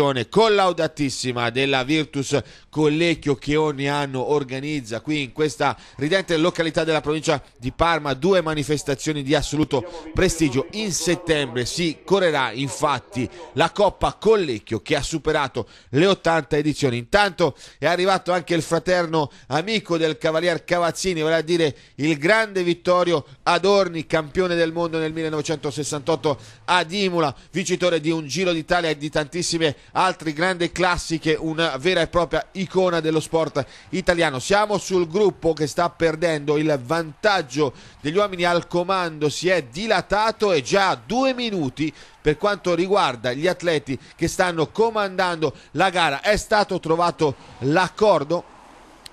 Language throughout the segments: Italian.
manifestazione collaudatissima della Virtus Collecchio che ogni anno organizza qui in questa ridente località della provincia di Parma due manifestazioni di assoluto prestigio. In settembre si correrà infatti la Coppa Collecchio che ha superato le 80 edizioni. Intanto è arrivato anche il fraterno amico del cavalier Cavazzini, vale a dire il grande Vittorio Adorni, campione del mondo nel 1968 ad Imola, vincitore di un Giro d'Italia e di tantissime altri grandi classiche, una vera e propria icona dello sport italiano. Siamo sul gruppo che sta perdendo il vantaggio degli uomini al comando, si è dilatato e già due minuti per quanto riguarda gli atleti che stanno comandando la gara. È stato trovato l'accordo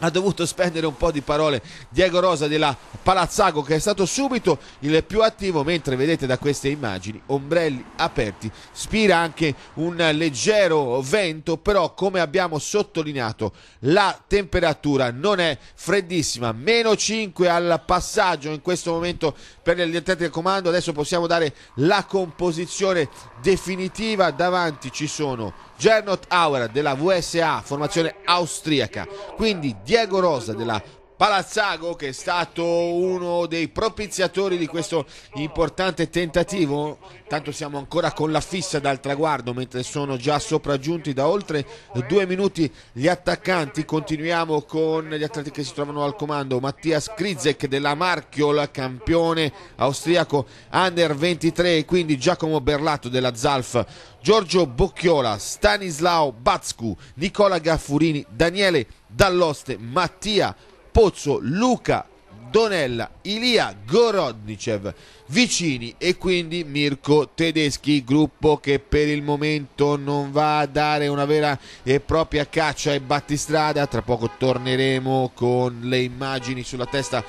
ha dovuto spendere un po' di parole Diego Rosa della Palazzago che è stato subito il più attivo mentre vedete da queste immagini ombrelli aperti spira anche un leggero vento però come abbiamo sottolineato la temperatura non è freddissima meno 5 al passaggio in questo momento per gli atleti del comando adesso possiamo dare la composizione definitiva davanti ci sono Gernot Auer della VSA, formazione austriaca, quindi Diego Rosa della Palazzago che è stato uno dei propiziatori di questo importante tentativo. Tanto siamo ancora con la fissa dal traguardo mentre sono già sopraggiunti da oltre due minuti gli attaccanti. Continuiamo con gli atleti che si trovano al comando. Mattias Krizek della Marchiol, campione austriaco under 23 e quindi Giacomo Berlato della Zalf. Giorgio Bocchiola, Stanislao Bazcu, Nicola Gaffurini, Daniele Dall'Oste, Mattia Pozzo, Luca Donella, Ilia Gorodnicev, Vicini e quindi Mirko Tedeschi, gruppo che per il momento non va a dare una vera e propria caccia e battistrada. Tra poco torneremo con le immagini sulla testa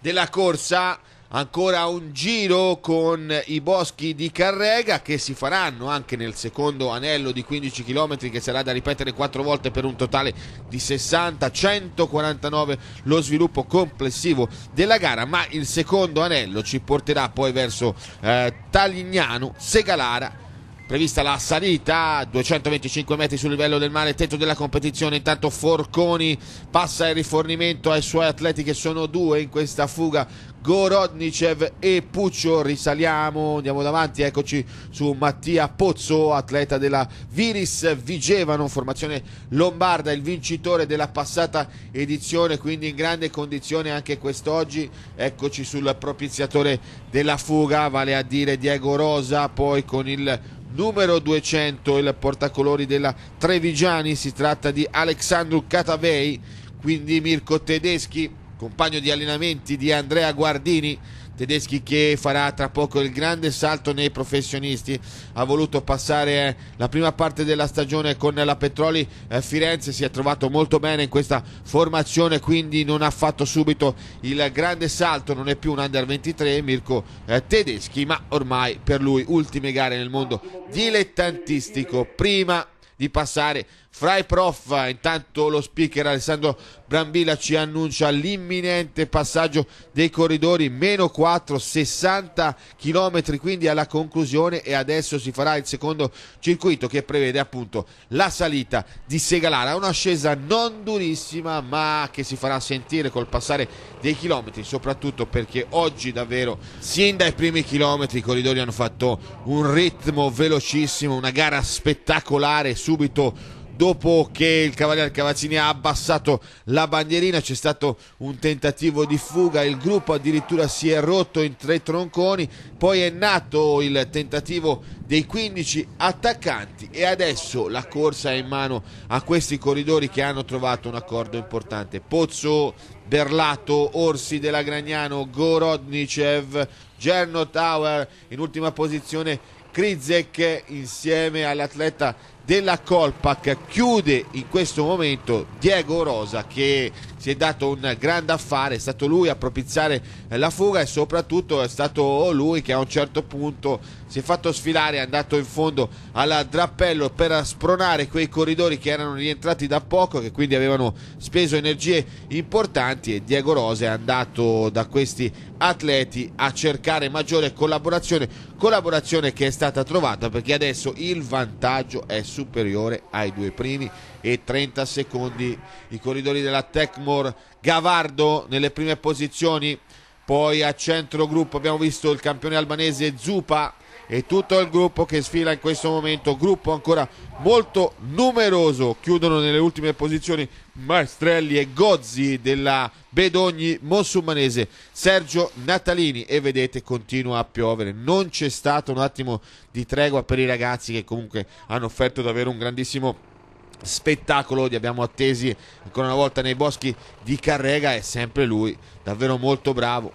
della corsa ancora un giro con i boschi di Carrega che si faranno anche nel secondo anello di 15 km che sarà da ripetere 4 volte per un totale di 60 149 lo sviluppo complessivo della gara ma il secondo anello ci porterà poi verso eh, Talignano, Segalara prevista la salita 225 metri sul livello del mare tetto della competizione intanto Forconi passa il rifornimento ai suoi atleti che sono due in questa fuga Gorodnicev e Puccio risaliamo andiamo davanti eccoci su Mattia Pozzo atleta della Viris Vigevano formazione lombarda il vincitore della passata edizione quindi in grande condizione anche quest'oggi eccoci sul propiziatore della fuga vale a dire Diego Rosa poi con il numero 200 il portacolori della Trevigiani, si tratta di Alexandru Catavei, quindi Mirko Tedeschi, compagno di allenamenti di Andrea Guardini Tedeschi che farà tra poco il grande salto nei professionisti ha voluto passare eh, la prima parte della stagione con la Petroli eh, Firenze si è trovato molto bene in questa formazione quindi non ha fatto subito il grande salto non è più un under 23 Mirko eh, Tedeschi ma ormai per lui ultime gare nel mondo dilettantistico prima di passare fra i prof. Intanto lo speaker Alessandro Brambilla ci annuncia l'imminente passaggio dei corridori meno 4, 60 km quindi alla conclusione e adesso si farà il secondo circuito che prevede appunto la salita di Segalara, una scesa non durissima ma che si farà sentire col passare dei chilometri, soprattutto perché oggi davvero sin dai primi chilometri i corridori hanno fatto un ritmo velocissimo, una gara spettacolare subito dopo che il cavaliere Cavazzini ha abbassato la bandierina c'è stato un tentativo di fuga, il gruppo addirittura si è rotto in tre tronconi, poi è nato il tentativo dei 15 attaccanti e adesso la corsa è in mano a questi corridori che hanno trovato un accordo importante. Pozzo, Berlato, Orsi della Gragnano, Gorodnicev, Gernot Tower in ultima posizione Krizek insieme all'atleta della Colpac chiude in questo momento Diego Rosa che si è dato un grande affare, è stato lui a propiziare la fuga e soprattutto è stato lui che a un certo punto si è fatto sfilare, è andato in fondo al drappello per spronare quei corridori che erano rientrati da poco, che quindi avevano speso energie importanti e Diego Rosa è andato da questi atleti a cercare maggiore collaborazione, collaborazione che è stata trovata perché adesso il vantaggio è superiore ai due primi e 30 secondi i corridori della Tecmor Gavardo nelle prime posizioni poi a centro gruppo abbiamo visto il campione albanese Zupa e tutto il gruppo che sfila in questo momento, gruppo ancora molto numeroso, chiudono nelle ultime posizioni Maestrelli e Gozzi della Bedogni Mossumanese, Sergio Natalini e vedete continua a piovere, non c'è stato un attimo di tregua per i ragazzi che comunque hanno offerto davvero un grandissimo spettacolo, li abbiamo attesi ancora una volta nei boschi di Carrega, è sempre lui, davvero molto bravo,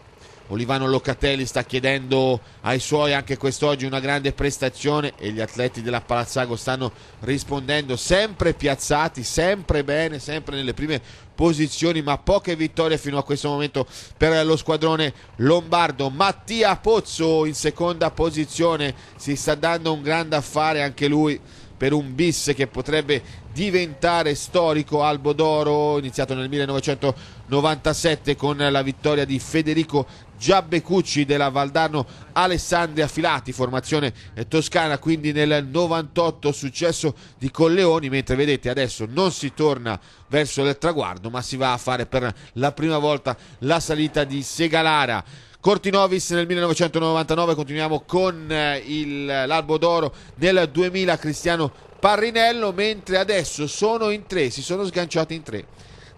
Olivano Locatelli sta chiedendo ai suoi anche quest'oggi una grande prestazione e gli atleti della Palazzago stanno rispondendo sempre piazzati, sempre bene, sempre nelle prime posizioni, ma poche vittorie fino a questo momento per lo squadrone lombardo. Mattia Pozzo in seconda posizione si sta dando un grande affare anche lui per un bis che potrebbe diventare storico Albo d'Oro, iniziato nel 1997 con la vittoria di Federico Giabbe Cucci della Valdarno Alessandria Filati, formazione toscana quindi nel 98 successo di Colleoni, mentre vedete adesso non si torna verso il traguardo ma si va a fare per la prima volta la salita di Segalara. Cortinovis nel 1999, continuiamo con eh, l'Albo d'Oro nel 2000 Cristiano Parrinello, mentre adesso sono in tre, si sono sganciati in tre.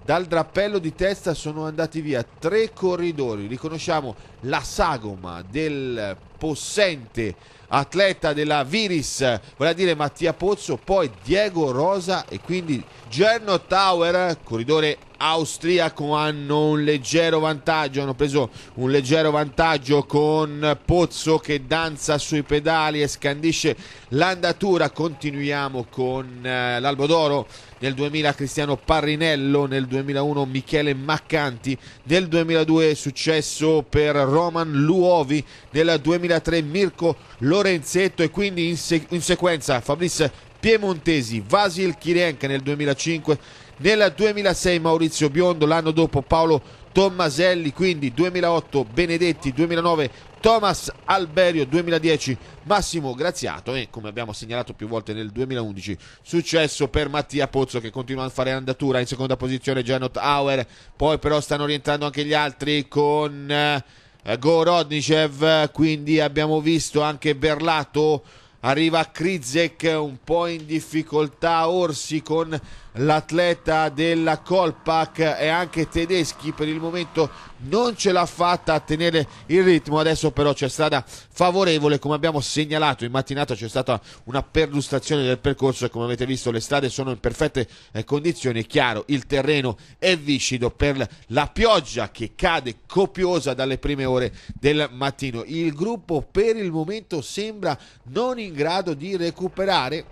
Dal drappello di testa sono andati via tre corridori. Riconosciamo la sagoma del possente atleta della Viris, vale a dire Mattia Pozzo, poi Diego Rosa e quindi Gerno Tower, corridore austriaco, hanno un leggero vantaggio, hanno preso un leggero vantaggio con Pozzo che danza sui pedali e scandisce l'andatura. Continuiamo con eh, l'Albo d'Oro nel 2000 Cristiano Parrinello, nel 2001 Michele Maccanti, nel 2002 successo per Roman Luovi, nel 2003 Mirko Lo Lorenzetto e quindi in, se in sequenza Fabrice Piemontesi, Vasil Kirienka nel 2005, nel 2006 Maurizio Biondo, l'anno dopo Paolo Tommaselli, quindi 2008 Benedetti, 2009 Thomas Alberio, 2010 Massimo Graziato e come abbiamo segnalato più volte nel 2011 successo per Mattia Pozzo che continua a fare andatura in seconda posizione Janot Auer, poi però stanno rientrando anche gli altri con... Eh, eh, Gorodnicev, quindi abbiamo visto anche Berlato, arriva Krizek un po' in difficoltà, Orsi con l'atleta della Colpac e anche Tedeschi per il momento non ce l'ha fatta a tenere il ritmo adesso però c'è strada favorevole come abbiamo segnalato in mattinata c'è stata una perlustrazione del percorso e come avete visto le strade sono in perfette eh, condizioni è chiaro il terreno è viscido per la pioggia che cade copiosa dalle prime ore del mattino il gruppo per il momento sembra non in grado di recuperare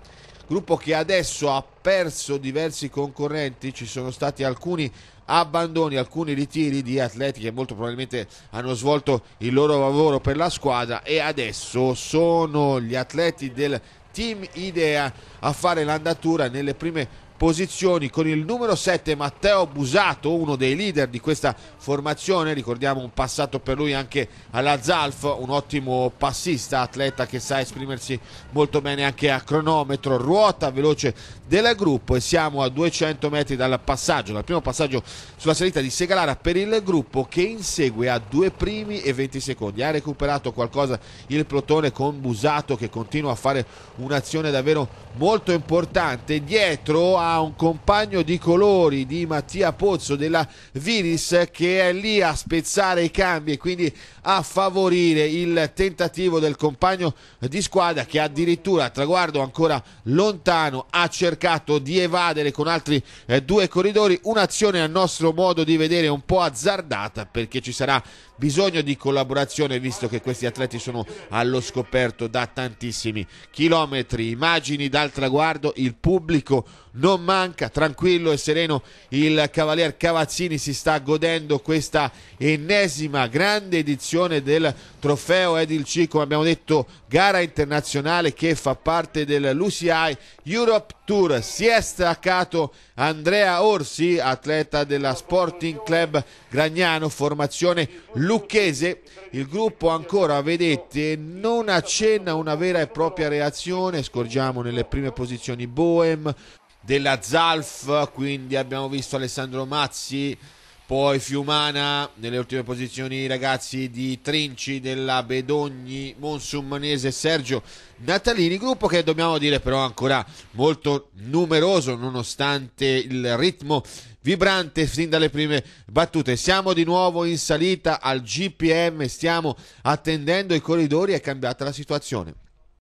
gruppo che adesso ha perso diversi concorrenti, ci sono stati alcuni abbandoni, alcuni ritiri di atleti che molto probabilmente hanno svolto il loro lavoro per la squadra e adesso sono gli atleti del Team Idea a fare l'andatura nelle prime posizioni con il numero 7 Matteo Busato, uno dei leader di questa formazione, ricordiamo un passato per lui anche alla Zalf, un ottimo passista, atleta che sa esprimersi molto bene anche a cronometro, ruota veloce del gruppo e siamo a 200 metri dal passaggio, dal primo passaggio sulla salita di Segalara per il gruppo che insegue a due primi e 20 secondi, ha recuperato qualcosa il plotone con Busato che continua a fare un'azione davvero molto importante, dietro a un compagno di colori di Mattia Pozzo della Viris che è lì a spezzare i cambi e quindi a favorire il tentativo del compagno di squadra che addirittura a traguardo ancora lontano ha cercato di evadere con altri eh, due corridori, un'azione a nostro modo di vedere un po' azzardata perché ci sarà bisogno di collaborazione visto che questi atleti sono allo scoperto da tantissimi chilometri, immagini dal traguardo, il pubblico non manca, tranquillo e sereno il cavalier Cavazzini si sta godendo questa ennesima grande edizione del trofeo Edil C, come abbiamo detto, gara internazionale che fa parte del LUCI Europe Tour. Si è staccato Andrea Orsi, atleta della Sporting Club Gragnano, formazione lucchese. Il gruppo ancora, vedete, non accenna una vera e propria reazione. Scorgiamo nelle prime posizioni Bohem, della Zalf, quindi abbiamo visto Alessandro Mazzi, poi Fiumana nelle ultime posizioni i ragazzi di Trinci, della Bedogni, Monsummanese, Sergio Natalini, gruppo che dobbiamo dire però ancora molto numeroso nonostante il ritmo vibrante sin dalle prime battute. Siamo di nuovo in salita al GPM, stiamo attendendo i corridori, è cambiata la situazione.